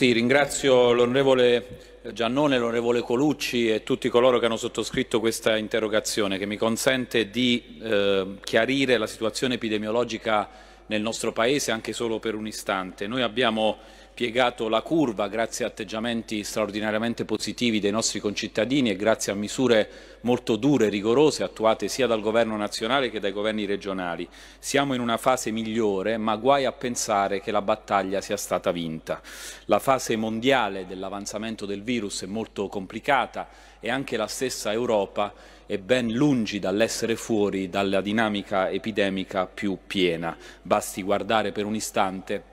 Sì, ringrazio l'onorevole Giannone, l'onorevole Colucci e tutti coloro che hanno sottoscritto questa interrogazione che mi consente di eh, chiarire la situazione epidemiologica nel nostro Paese anche solo per un istante. Noi abbiamo piegato la curva grazie a atteggiamenti straordinariamente positivi dei nostri concittadini e grazie a misure molto dure e rigorose attuate sia dal governo nazionale che dai governi regionali. Siamo in una fase migliore, ma guai a pensare che la battaglia sia stata vinta. La fase mondiale dell'avanzamento del virus è molto complicata e anche la stessa Europa è ben lungi dall'essere fuori dalla dinamica epidemica più piena. Basti guardare per un istante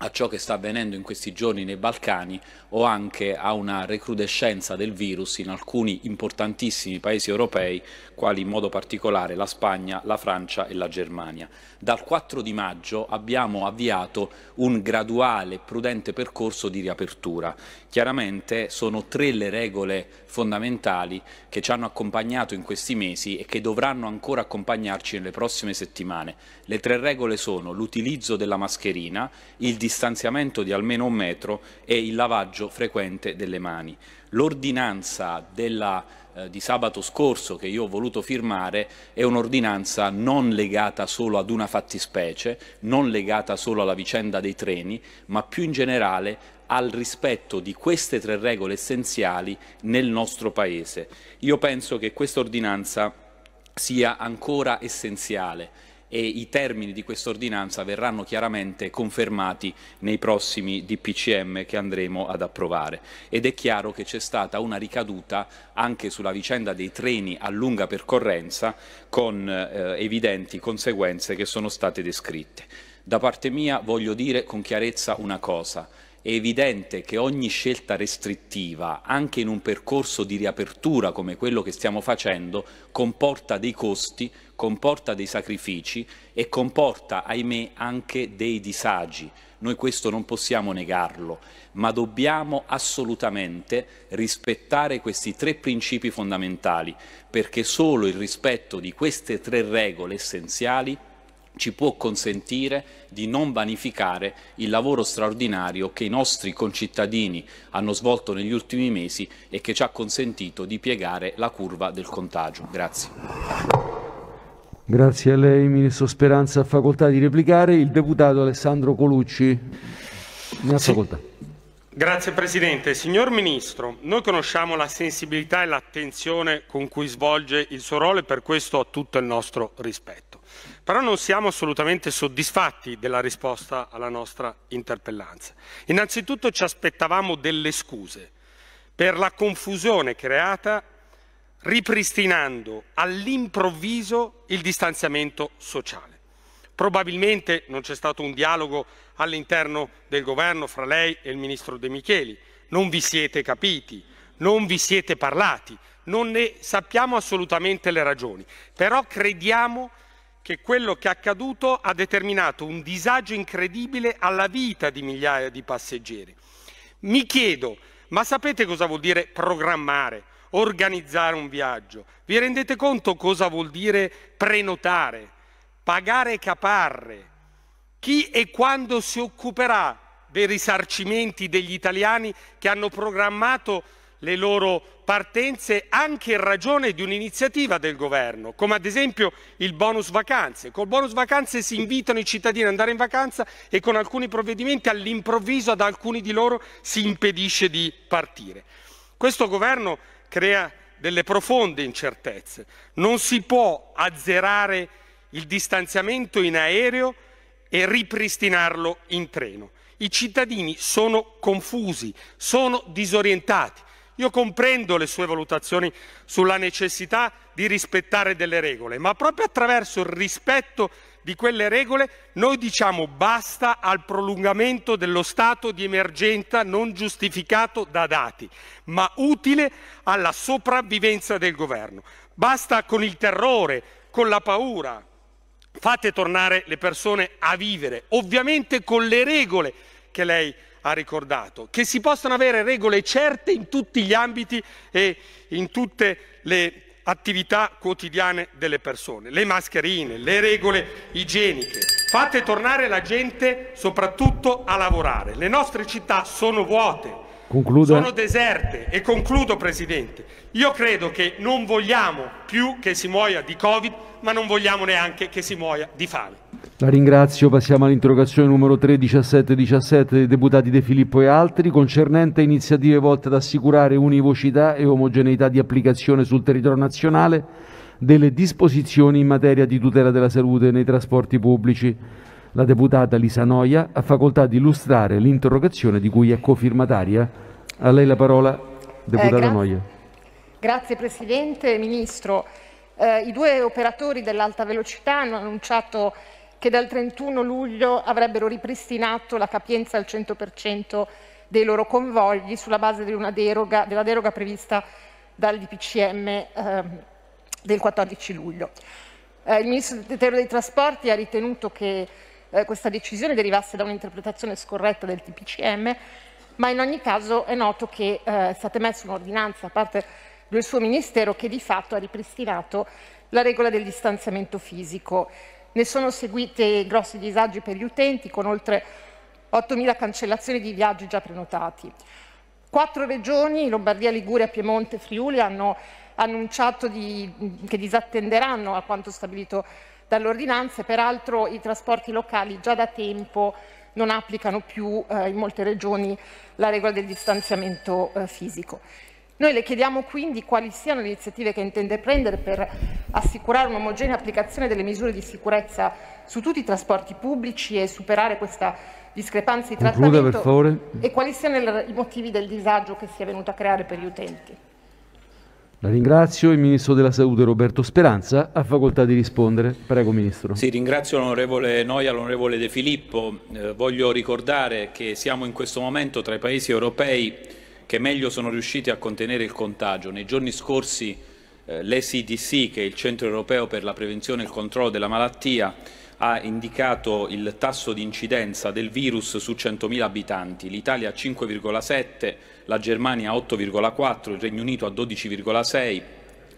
a ciò che sta avvenendo in questi giorni nei Balcani o anche a una recrudescenza del virus in alcuni importantissimi paesi europei, quali in modo particolare la Spagna, la Francia e la Germania. Dal 4 di maggio abbiamo avviato un graduale e prudente percorso di riapertura. Chiaramente sono tre le regole fondamentali che ci hanno accompagnato in questi mesi e che dovranno ancora accompagnarci nelle prossime settimane. Le tre regole sono l'utilizzo della mascherina, il distanziamento di almeno un metro e il lavaggio frequente delle mani. L'ordinanza eh, di sabato scorso che io ho voluto firmare è un'ordinanza non legata solo ad una fattispecie, non legata solo alla vicenda dei treni, ma più in generale al rispetto di queste tre regole essenziali nel nostro Paese. Io penso che questa ordinanza sia ancora essenziale e i termini di questa ordinanza verranno chiaramente confermati nei prossimi DPCM che andremo ad approvare. Ed è chiaro che c'è stata una ricaduta anche sulla vicenda dei treni a lunga percorrenza con eh, evidenti conseguenze che sono state descritte. Da parte mia voglio dire con chiarezza una cosa, è evidente che ogni scelta restrittiva, anche in un percorso di riapertura come quello che stiamo facendo, comporta dei costi, comporta dei sacrifici e comporta, ahimè, anche dei disagi. Noi questo non possiamo negarlo, ma dobbiamo assolutamente rispettare questi tre principi fondamentali, perché solo il rispetto di queste tre regole essenziali ci può consentire di non vanificare il lavoro straordinario che i nostri concittadini hanno svolto negli ultimi mesi e che ci ha consentito di piegare la curva del contagio. Grazie. Grazie a lei, Ministro Speranza. Ha facoltà di replicare il deputato Alessandro Colucci. Ne ha sì. Grazie Presidente. Signor Ministro, noi conosciamo la sensibilità e l'attenzione con cui svolge il suo ruolo e per questo ha tutto il nostro rispetto però non siamo assolutamente soddisfatti della risposta alla nostra interpellanza. Innanzitutto ci aspettavamo delle scuse per la confusione creata ripristinando all'improvviso il distanziamento sociale. Probabilmente non c'è stato un dialogo all'interno del governo fra lei e il ministro De Micheli, non vi siete capiti, non vi siete parlati, non ne sappiamo assolutamente le ragioni, però crediamo che che quello che è accaduto ha determinato un disagio incredibile alla vita di migliaia di passeggeri. Mi chiedo, ma sapete cosa vuol dire programmare, organizzare un viaggio? Vi rendete conto cosa vuol dire prenotare, pagare caparre? Chi e quando si occuperà dei risarcimenti degli italiani che hanno programmato le loro partenze anche in ragione di un'iniziativa del governo, come ad esempio il bonus vacanze. Col bonus vacanze si invitano i cittadini ad andare in vacanza e con alcuni provvedimenti all'improvviso ad alcuni di loro si impedisce di partire. Questo governo crea delle profonde incertezze. Non si può azzerare il distanziamento in aereo e ripristinarlo in treno. I cittadini sono confusi, sono disorientati. Io comprendo le sue valutazioni sulla necessità di rispettare delle regole, ma proprio attraverso il rispetto di quelle regole noi diciamo basta al prolungamento dello stato di emergenza non giustificato da dati, ma utile alla sopravvivenza del governo. Basta con il terrore, con la paura. Fate tornare le persone a vivere, ovviamente con le regole che lei ha ricordato, che si possano avere regole certe in tutti gli ambiti e in tutte le attività quotidiane delle persone, le mascherine, le regole igieniche. Fate tornare la gente soprattutto a lavorare. Le nostre città sono vuote, Concluda. Sono deserte e concludo Presidente. Io credo che non vogliamo più che si muoia di Covid, ma non vogliamo neanche che si muoia di fame. La ringrazio, passiamo all'interrogazione numero 3 17 dei deputati De Filippo e altri concernente iniziative volte ad assicurare univocità e omogeneità di applicazione sul territorio nazionale delle disposizioni in materia di tutela della salute nei trasporti pubblici. La deputata Lisa Noia ha facoltà di illustrare l'interrogazione di cui è cofirmataria. A lei la parola, deputata eh, gra Noia. Grazie Presidente, Ministro. Eh, I due operatori dell'alta velocità hanno annunciato che dal 31 luglio avrebbero ripristinato la capienza al 100% dei loro convogli sulla base deroga, della deroga prevista dal DPCM eh, del 14 luglio. Eh, il Ministro del dell'Interno dei Trasporti ha ritenuto che eh, questa decisione derivasse da un'interpretazione scorretta del TPCM, ma in ogni caso è noto che eh, è stata emessa un'ordinanza da parte del suo Ministero che di fatto ha ripristinato la regola del distanziamento fisico. Ne sono seguite grossi disagi per gli utenti con oltre 8.000 cancellazioni di viaggi già prenotati. Quattro regioni, Lombardia, Liguria, Piemonte e Friuli, hanno annunciato di, che disattenderanno a quanto stabilito dall'ordinanza, peraltro i trasporti locali già da tempo non applicano più eh, in molte regioni la regola del distanziamento eh, fisico. Noi le chiediamo quindi quali siano le iniziative che intende prendere per assicurare un'omogenea applicazione delle misure di sicurezza su tutti i trasporti pubblici e superare questa discrepanza di trattamento Concluda, e quali siano i motivi del disagio che si è venuto a creare per gli utenti. La ringrazio. Il Ministro della Salute Roberto Speranza ha facoltà di rispondere. Prego Ministro. Sì, ringrazio l'onorevole Noia, l'onorevole De Filippo. Eh, voglio ricordare che siamo in questo momento tra i paesi europei che meglio sono riusciti a contenere il contagio. Nei giorni scorsi eh, l'ECDC, che è il Centro Europeo per la Prevenzione e il Controllo della Malattia, ha indicato il tasso di incidenza del virus su 100.000 abitanti, l'Italia a 5,7, la Germania a 8,4, il Regno Unito a 12,6,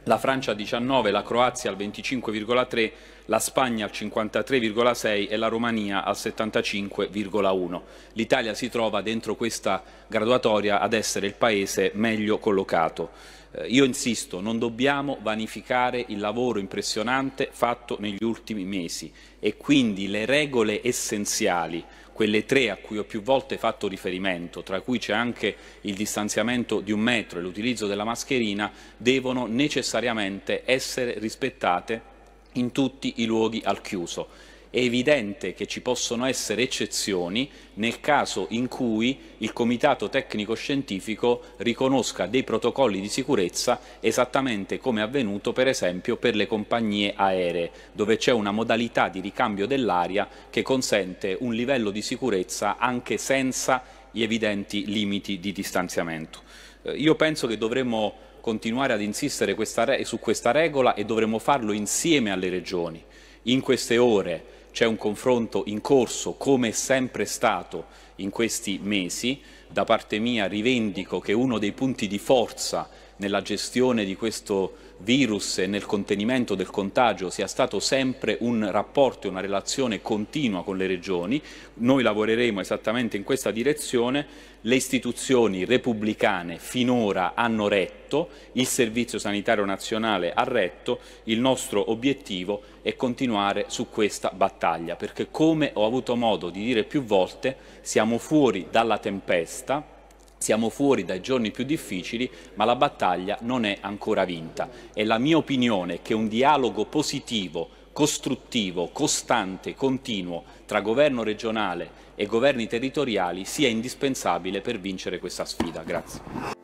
la Francia a 19, la Croazia al 25,3 la Spagna al 53,6 e la Romania al 75,1. L'Italia si trova dentro questa graduatoria ad essere il paese meglio collocato. Eh, io insisto, non dobbiamo vanificare il lavoro impressionante fatto negli ultimi mesi e quindi le regole essenziali, quelle tre a cui ho più volte fatto riferimento, tra cui c'è anche il distanziamento di un metro e l'utilizzo della mascherina, devono necessariamente essere rispettate in tutti i luoghi al chiuso. È evidente che ci possono essere eccezioni nel caso in cui il Comitato Tecnico Scientifico riconosca dei protocolli di sicurezza esattamente come è avvenuto per esempio per le compagnie aeree, dove c'è una modalità di ricambio dell'aria che consente un livello di sicurezza anche senza gli evidenti limiti di distanziamento. Eh, io penso che dovremmo continuare ad insistere questa su questa regola e dovremo farlo insieme alle regioni. In queste ore c'è un confronto in corso, come è sempre stato in questi mesi. Da parte mia rivendico che uno dei punti di forza nella gestione di questo virus e nel contenimento del contagio sia stato sempre un rapporto e una relazione continua con le regioni. Noi lavoreremo esattamente in questa direzione. Le istituzioni repubblicane finora hanno retto, il Servizio Sanitario Nazionale ha retto, il nostro obiettivo è continuare su questa battaglia perché come ho avuto modo di dire più volte siamo fuori dalla tempesta siamo fuori dai giorni più difficili, ma la battaglia non è ancora vinta. È la mia opinione che un dialogo positivo, costruttivo, costante, continuo tra governo regionale e governi territoriali sia indispensabile per vincere questa sfida. Grazie.